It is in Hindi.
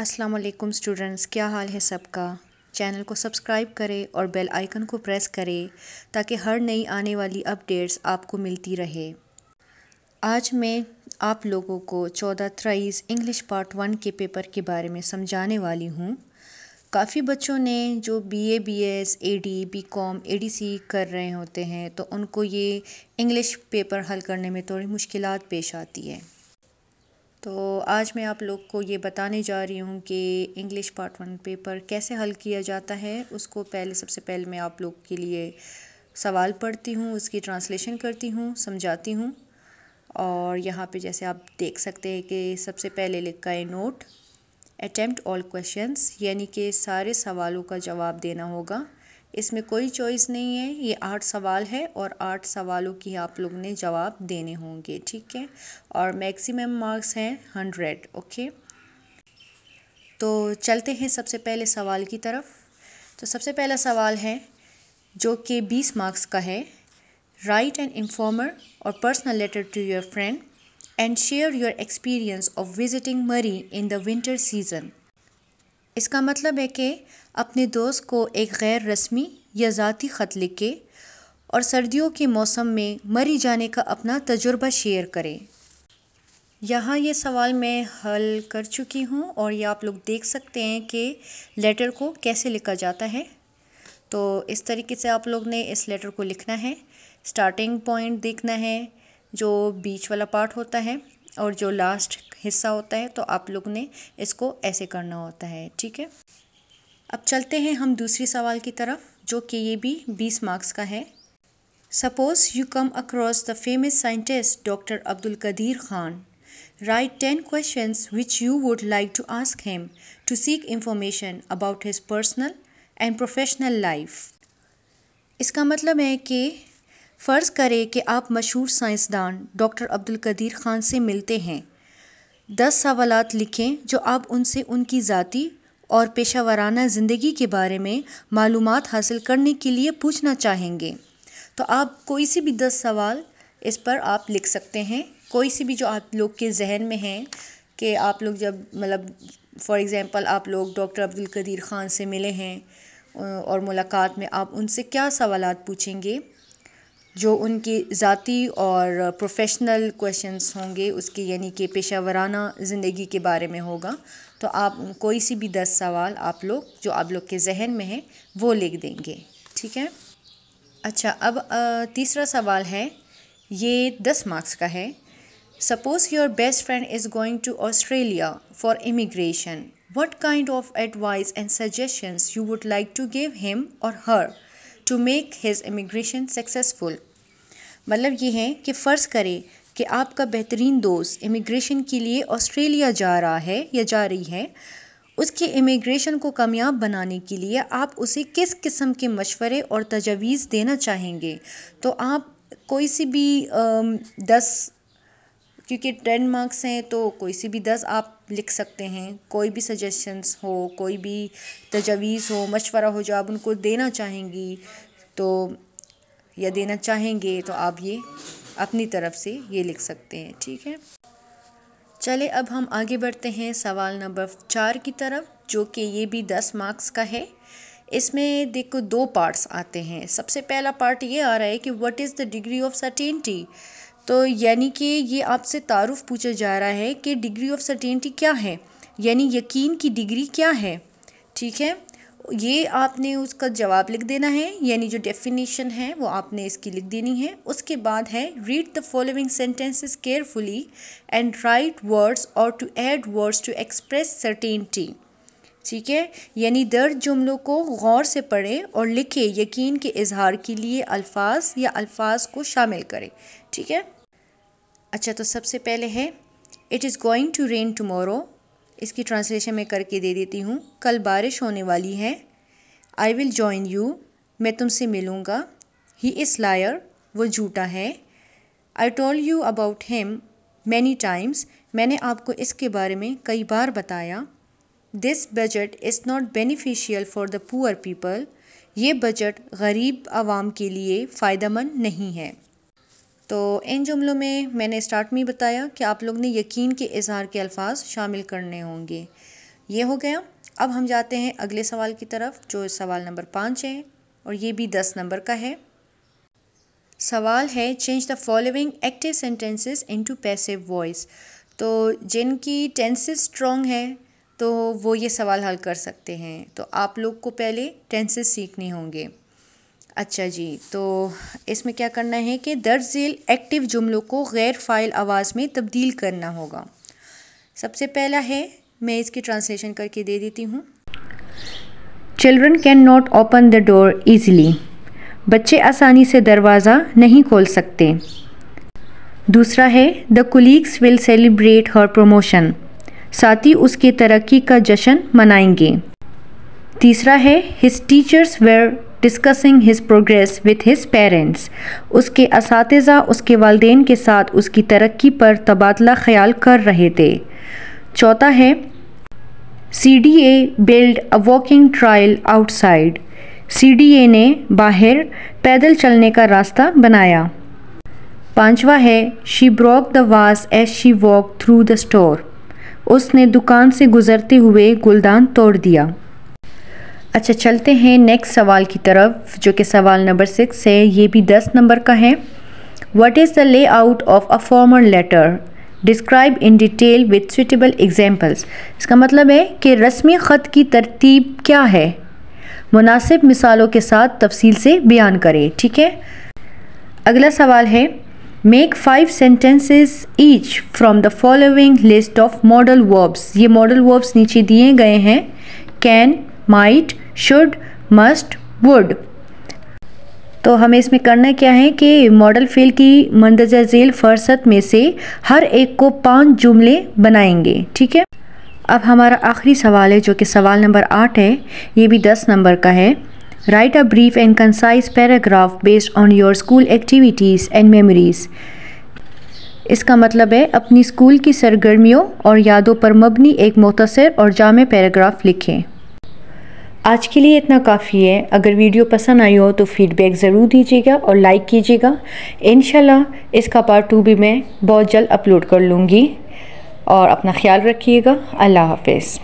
अस्सलाम वालेकुम स्टूडेंट्स क्या हाल है सबका चैनल को सब्सक्राइब करें और बेल आइकन को प्रेस करें ताकि हर नई आने वाली अपडेट्स आपको मिलती रहे आज मैं आप लोगों को चौदह त्राइस इंग्लिश पार्ट वन के पेपर के बारे में समझाने वाली हूँ काफ़ी बच्चों ने जो B A B S A D B com A D C कर रहे होते हैं तो उनको ये इंग्लिश पेपर हल करने में थोड़ी मुश्किल पेश आती है तो आज मैं आप लोग को ये बताने जा रही हूँ कि इंग्लिश पार्ट वन पेपर कैसे हल किया जाता है उसको पहले सबसे पहले मैं आप लोग के लिए सवाल पढ़ती हूँ उसकी ट्रांसलेशन करती हूँ समझाती हूँ और यहाँ पे जैसे आप देख सकते हैं कि सबसे पहले लिखा है नोट अटैम्प्ट ऑल क्वेश्चंस यानी कि सारे सवालों का जवाब देना होगा इसमें कोई चॉइस नहीं है ये आठ सवाल है और आठ सवालों की आप लोग ने जवाब देने होंगे ठीक है और मैक्सिमम मार्क्स हैं हंड्रेड ओके तो चलते हैं सबसे पहले सवाल की तरफ तो सबसे पहला सवाल है जो कि बीस मार्क्स का है राइट एंड इंफॉर्मर और personal letter to your friend and share your experience of visiting Murree in the winter season इसका मतलब है कि अपने दोस्त को एक गैर रस्मी या ज़ाती ख़त के और सर्दियों के मौसम में मरी जाने का अपना तजुर्बा शेयर करें यहाँ ये सवाल मैं हल कर चुकी हूँ और ये आप लोग देख सकते हैं कि लेटर को कैसे लिखा जाता है तो इस तरीके से आप लोग ने इस लेटर को लिखना है स्टार्टिंग पॉइंट देखना है जो बीच वाला पार्ट होता है और जो लास्ट हिस्सा होता है तो आप लोग ने इसको ऐसे करना होता है ठीक है अब चलते हैं हम दूसरी सवाल की तरफ जो कि ये भी 20 मार्क्स का है suppose you come across the famous scientist doctor Abdul Qadeer Khan write ten question which you would like to ask him to seek information about his personal and professional life इसका मतलब है कि फ़र्ज़ करें कि आप मशहूर साइंसदान डॉक्टर अब्दुल कदीर खान से मिलते हैं दस सवाल लिखें जो आप उनसे उनकी ज़ाती और पेशा वाराना ज़िंदगी के बारे में मालूम हासिल करने के लिए पूछना चाहेंगे तो आप कोई सी भी दस सवाल इस पर आप लिख सकते हैं कोई सी भी जो आप लोग के जहन में हैं कि आप लोग जब मतलब फ़ॉर एग्ज़ाम्पल आप लोग डॉक्टर अब्दुल कदीर ख़ान से मिले हैं और मुलाकात में आप उनसे क्या सवाल पूछेंगे जो उनके ज़ाती और प्रोफेशनल क्वेश्चंस होंगे उसके यानी कि पेशा वराना ज़िंदगी के बारे में होगा तो आप कोई सी भी दस सवाल आप लोग जो आप लोग के जहन में है वो लिख देंगे ठीक है अच्छा अब तीसरा सवाल है ये दस मार्क्स का है suppose your best friend is going to Australia for immigration what kind of advice and suggestions you would like to give him और her to make his immigration successful मतलब ये है कि फ़र्ज़ करें कि आपका बेहतरीन दोस्त इमिग्रेशन के लिए ऑस्ट्रेलिया जा रहा है या जा रही है उसके इमिग्रेशन को कामयाब बनाने के लिए आप उसे किस किस्म के मशवरे और तजावीज़ देना चाहेंगे तो आप कोई सी भी दस क्योंकि टेन मार्क्स हैं तो कोई सी भी दस आप लिख सकते हैं कोई भी सजेशंस हो कोई भी तजवीज़ हो मशवरा हो जो आप उनको देना चाहेंगी तो या देना चाहेंगे तो आप ये अपनी तरफ से ये लिख सकते हैं ठीक है चले अब हम आगे बढ़ते हैं सवाल नंबर चार की तरफ जो कि ये भी दस मार्क्स का है इसमें देखो दो पार्ट्स आते हैं सबसे पहला पार्ट ये आ रहा है कि what is the degree of certainty तो यानी कि ये आपसे तारुफ पूछा जा रहा है कि डिग्री ऑफ सर्टेनिटी क्या है यानी यकीन की डिग्री क्या है ठीक है ये आपने उसका जवाब लिख देना है यानी जो डेफिनेशन है वो आपने इसकी लिख देनी है उसके बाद है read the following sentences carefully and write words और to add words to express certainty ठीक है यानी दर्ज जुमलों को गौर से पढ़ें और लिखें यकीन के इजहार के लिए अल्फाज या अल्फाज को शामिल करें ठीक है अच्छा तो सबसे पहले है it is going to rain tomorrow इसकी ट्रांसलेशन मैं करके दे देती हूँ कल बारिश होने वाली है आई विल जॉइन यू मैं तुमसे मिलूँगा ही इज़ लायर वो झूठा है I told you about him many times मैंने आपको इसके बारे में कई बार बताया this budget is not beneficial for the poor people ये बजट गरीब आवाम के लिए मंद नहीं है तो इन जुमलों में मैंने स्टार्ट में बताया कि आप लोग ने यकीन के इजहार के अल्फाज शामिल करने होंगे ये हो गया अब हम जाते हैं अगले सवाल की तरफ जो सवाल नंबर पाँच है और ये भी दस नंबर का है सवाल है change the following active sentences into passive voice तो जिनकी टेंसेस स्ट्रॉन्ग है तो वो ये सवाल हल कर सकते हैं तो आप लोग को पहले टेंसेस सीखने होंगे अच्छा जी तो इसमें क्या करना है कि दर्ज झेल एक्टिव जुमलों को गैर फाइल आवाज़ में तब्दील करना होगा सबसे पहला है मैं इसकी ट्रांसलेशन करके दे देती हूँ children can not open the door easily बच्चे आसानी से दरवाज़ा नहीं खोल सकते दूसरा है the colleagues will celebrate her promotion साथ ही उसके तरक्की का जश्न मनाएंगे तीसरा है his teachers were discussing his progress with his parents उसके इस उसके वालदेन के साथ उसकी तरक्की पर तबादला ख्याल कर रहे थे चौथा है C D A build a walking trial outside C D A ने बाहर पैदल चलने का रास्ता बनाया पांचवा है she broke the vase as she walk through the store उसने दुकान से गुज़रते हुए गुलदान तोड़ दिया अच्छा चलते हैं नेक्स्ट सवाल की तरफ जो कि सवाल नंबर सिक्स है ये भी दस नंबर का है what is the layout of a formal letter describe in detail with suitable examples इसका मतलब है कि रस्मी ख़त की तरतीब क्या है मुनासिब मिसालों के साथ तफसील से बयान करें ठीक है अगला सवाल है make five sentences each from the following list of modal verbs ये मॉडल वर्ब्स नीचे दिए गए हैं can might should must would तो हमें इसमें करना क्या है कि मॉडल फेल की मंदजा झेल फरसत में से हर एक को पांच जुमले बनाएंगे ठीक है अब हमारा आखिरी सवाल है जो कि सवाल नंबर आठ है ये भी दस नंबर का है Write a brief and concise paragraph based on your school activities and memories. इसका मतलब है अपनी स्कूल की सरगर्मियों और यादों पर मबनी एक मुख्तर और जाम पैराग्राफ लिखें आज के लिए इतना काफ़ी है अगर वीडियो पसंद आई हो तो फीडबैक ज़रूर दीजिएगा और लाइक कीजिएगा इन इसका पार्ट टू भी मैं बहुत जल्द अपलोड कर लूँगी और अपना ख्याल रखिएगा अल्लाह हाफिज़